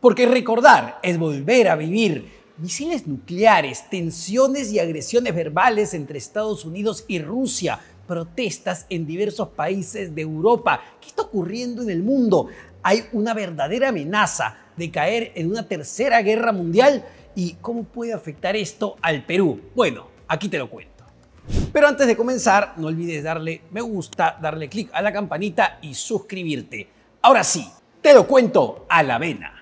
Porque recordar es volver a vivir misiles nucleares, tensiones y agresiones verbales entre Estados Unidos y Rusia, protestas en diversos países de Europa. ¿Qué está ocurriendo en el mundo? Hay una verdadera amenaza de caer en una tercera guerra mundial y cómo puede afectar esto al Perú. Bueno, aquí te lo cuento. Pero antes de comenzar, no olvides darle me gusta, darle clic a la campanita y suscribirte. Ahora sí, te lo cuento a la vena.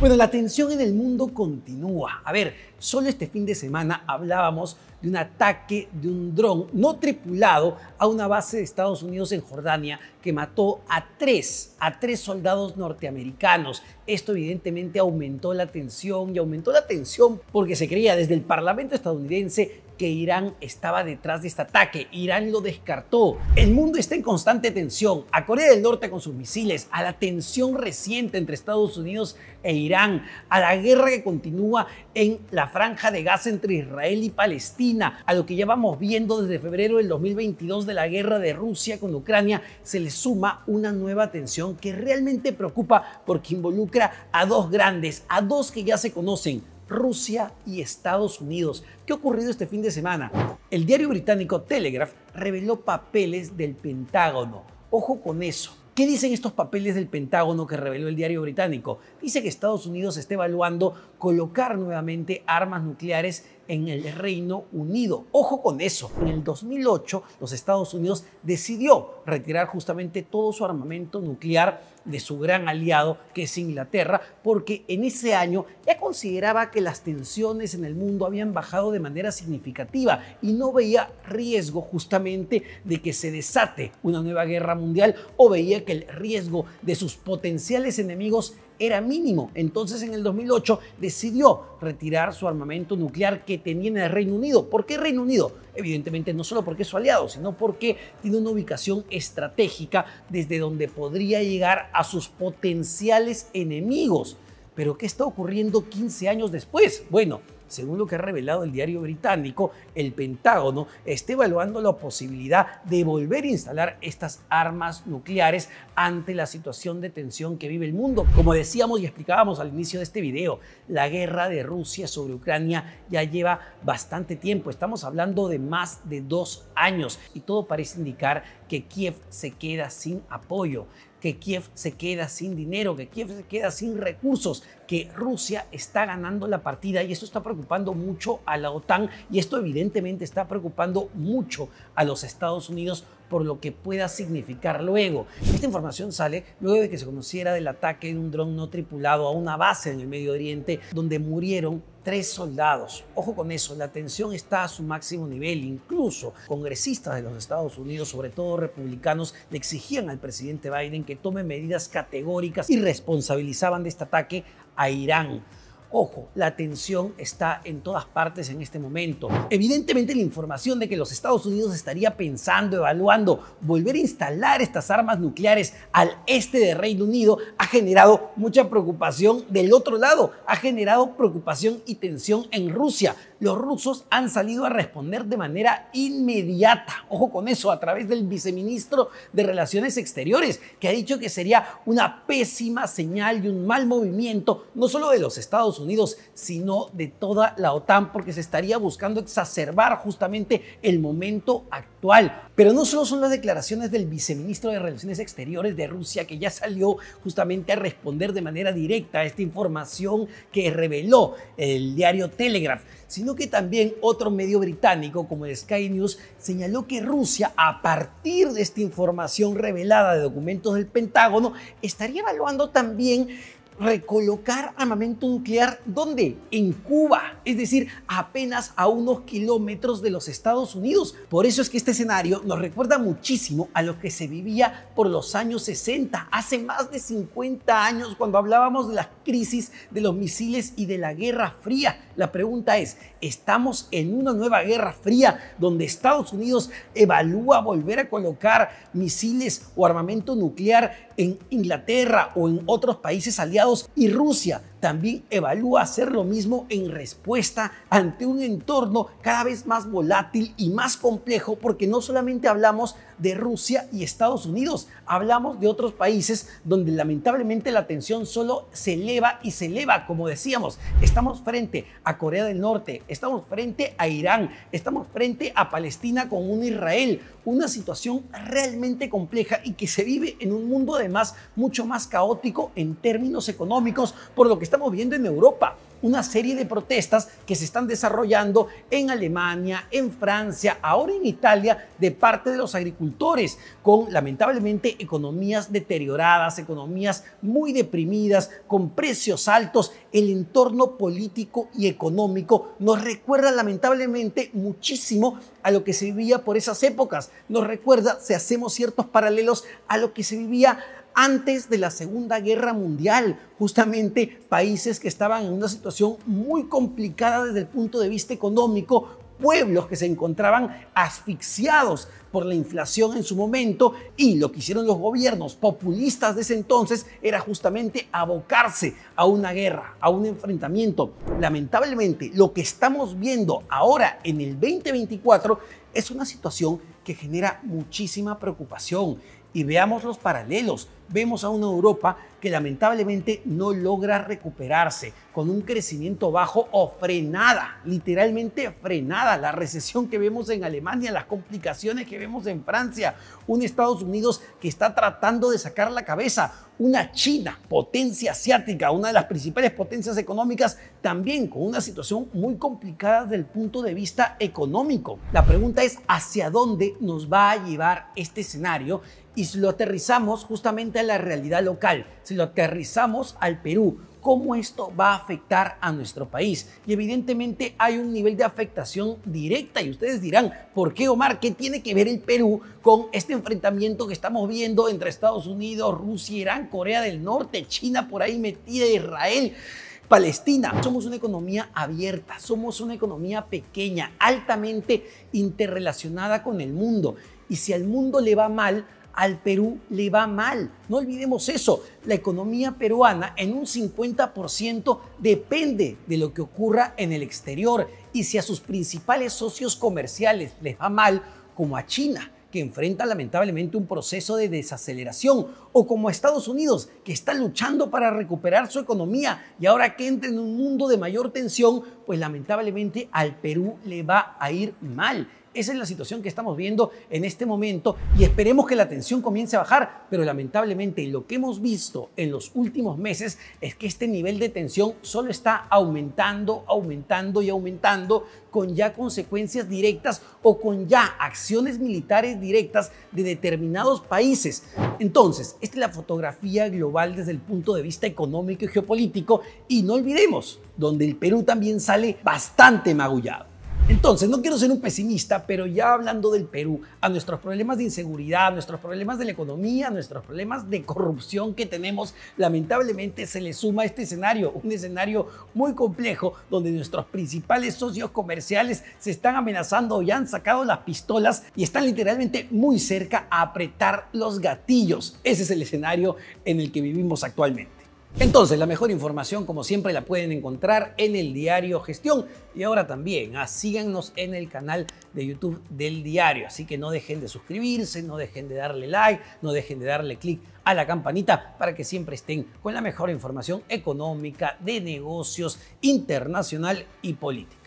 Bueno, la tensión en el mundo continúa. A ver, solo este fin de semana hablábamos de un ataque de un dron no tripulado a una base de Estados Unidos en Jordania que mató a tres, a tres soldados norteamericanos. Esto evidentemente aumentó la tensión y aumentó la tensión porque se creía desde el Parlamento estadounidense que Irán estaba detrás de este ataque. Irán lo descartó. El mundo está en constante tensión. A Corea del Norte con sus misiles, a la tensión reciente entre Estados Unidos e Irán, a la guerra que continúa en la franja de gas entre Israel y Palestina a lo que ya vamos viendo desde febrero del 2022 de la guerra de Rusia con Ucrania, se le suma una nueva tensión que realmente preocupa porque involucra a dos grandes, a dos que ya se conocen, Rusia y Estados Unidos. ¿Qué ha ocurrido este fin de semana? El diario británico Telegraph reveló papeles del Pentágono. Ojo con eso. ¿Qué dicen estos papeles del Pentágono que reveló el diario británico? Dice que Estados Unidos está evaluando colocar nuevamente armas nucleares en el Reino Unido. Ojo con eso, en el 2008 los Estados Unidos decidió retirar justamente todo su armamento nuclear de su gran aliado que es Inglaterra, porque en ese año ya consideraba que las tensiones en el mundo habían bajado de manera significativa y no veía riesgo justamente de que se desate una nueva guerra mundial o veía que el riesgo de sus potenciales enemigos era mínimo. Entonces en el 2008 decidió retirar su armamento nuclear que tenían el Reino Unido. ¿Por qué Reino Unido? Evidentemente no solo porque es su aliado, sino porque tiene una ubicación estratégica desde donde podría llegar a sus potenciales enemigos. Pero ¿qué está ocurriendo 15 años después? Bueno, según lo que ha revelado el diario británico, el Pentágono está evaluando la posibilidad de volver a instalar estas armas nucleares ante la situación de tensión que vive el mundo. Como decíamos y explicábamos al inicio de este video, la guerra de Rusia sobre Ucrania ya lleva bastante tiempo. Estamos hablando de más de dos años y todo parece indicar que Kiev se queda sin apoyo que Kiev se queda sin dinero, que Kiev se queda sin recursos, que Rusia está ganando la partida y esto está preocupando mucho a la OTAN y esto evidentemente está preocupando mucho a los Estados Unidos por lo que pueda significar luego. Esta información sale luego de que se conociera del ataque de un dron no tripulado a una base en el Medio Oriente donde murieron tres soldados. Ojo con eso, la tensión está a su máximo nivel. Incluso congresistas de los Estados Unidos, sobre todo republicanos, le exigían al presidente Biden que tome medidas categóricas y responsabilizaban de este ataque a Irán. Ojo, la tensión está en todas partes en este momento. Evidentemente la información de que los Estados Unidos estaría pensando, evaluando, volver a instalar estas armas nucleares al este de Reino Unido ha generado mucha preocupación del otro lado, ha generado preocupación y tensión en Rusia los rusos han salido a responder de manera inmediata. Ojo con eso, a través del viceministro de Relaciones Exteriores, que ha dicho que sería una pésima señal y un mal movimiento, no solo de los Estados Unidos, sino de toda la OTAN, porque se estaría buscando exacerbar justamente el momento actual pero no solo son las declaraciones del viceministro de Relaciones Exteriores de Rusia, que ya salió justamente a responder de manera directa a esta información que reveló el diario Telegraph, sino que también otro medio británico como el Sky News señaló que Rusia, a partir de esta información revelada de documentos del Pentágono, estaría evaluando también recolocar armamento nuclear ¿dónde? En Cuba, es decir, apenas a unos kilómetros de los Estados Unidos. Por eso es que este escenario nos recuerda muchísimo a lo que se vivía por los años 60, hace más de 50 años, cuando hablábamos de la crisis de los misiles y de la Guerra Fría. La pregunta es, ¿estamos en una nueva Guerra Fría donde Estados Unidos evalúa volver a colocar misiles o armamento nuclear en Inglaterra o en otros países aliados y Rusia también evalúa hacer lo mismo en respuesta ante un entorno cada vez más volátil y más complejo, porque no solamente hablamos de Rusia y Estados Unidos, hablamos de otros países donde lamentablemente la tensión solo se eleva y se eleva, como decíamos, estamos frente a Corea del Norte, estamos frente a Irán, estamos frente a Palestina con un Israel, una situación realmente compleja y que se vive en un mundo además mucho más caótico en términos económicos, por lo que estamos viendo en Europa una serie de protestas que se están desarrollando en Alemania, en Francia, ahora en Italia, de parte de los agricultores, con lamentablemente economías deterioradas, economías muy deprimidas, con precios altos. El entorno político y económico nos recuerda lamentablemente muchísimo a lo que se vivía por esas épocas. Nos recuerda, si hacemos ciertos paralelos, a lo que se vivía antes de la Segunda Guerra Mundial, justamente países que estaban en una situación muy complicada desde el punto de vista económico, pueblos que se encontraban asfixiados por la inflación en su momento y lo que hicieron los gobiernos populistas de ese entonces era justamente abocarse a una guerra, a un enfrentamiento. Lamentablemente, lo que estamos viendo ahora en el 2024 es una situación que genera muchísima preocupación y veamos los paralelos vemos a una Europa que lamentablemente no logra recuperarse, con un crecimiento bajo o frenada, literalmente frenada, la recesión que vemos en Alemania, las complicaciones que vemos en Francia, un Estados Unidos que está tratando de sacar la cabeza, una China, potencia asiática, una de las principales potencias económicas, también con una situación muy complicada desde el punto de vista económico. La pregunta es, ¿hacia dónde nos va a llevar este escenario? Y si lo aterrizamos justamente la realidad local, si lo aterrizamos al Perú, cómo esto va a afectar a nuestro país. Y evidentemente hay un nivel de afectación directa y ustedes dirán, ¿por qué Omar? ¿Qué tiene que ver el Perú con este enfrentamiento que estamos viendo entre Estados Unidos, Rusia, Irán, Corea del Norte, China por ahí metida, Israel? Palestina. Somos una economía abierta, somos una economía pequeña, altamente interrelacionada con el mundo. Y si al mundo le va mal, al Perú le va mal. No olvidemos eso. La economía peruana en un 50% depende de lo que ocurra en el exterior. Y si a sus principales socios comerciales les va mal, como a China, que enfrenta lamentablemente un proceso de desaceleración, o como a Estados Unidos, que está luchando para recuperar su economía y ahora que entra en un mundo de mayor tensión, pues lamentablemente al Perú le va a ir mal. Esa es la situación que estamos viendo en este momento y esperemos que la tensión comience a bajar, pero lamentablemente lo que hemos visto en los últimos meses es que este nivel de tensión solo está aumentando, aumentando y aumentando con ya consecuencias directas o con ya acciones militares directas de determinados países. Entonces, esta es la fotografía global desde el punto de vista económico y geopolítico y no olvidemos, donde el Perú también sale bastante magullado. Entonces, no quiero ser un pesimista, pero ya hablando del Perú, a nuestros problemas de inseguridad, a nuestros problemas de la economía, a nuestros problemas de corrupción que tenemos, lamentablemente se le suma este escenario, un escenario muy complejo donde nuestros principales socios comerciales se están amenazando, ya han sacado las pistolas y están literalmente muy cerca a apretar los gatillos. Ese es el escenario en el que vivimos actualmente. Entonces, la mejor información, como siempre, la pueden encontrar en el diario Gestión. Y ahora también, ah, síganos en el canal de YouTube del diario. Así que no dejen de suscribirse, no dejen de darle like, no dejen de darle clic a la campanita para que siempre estén con la mejor información económica, de negocios, internacional y política.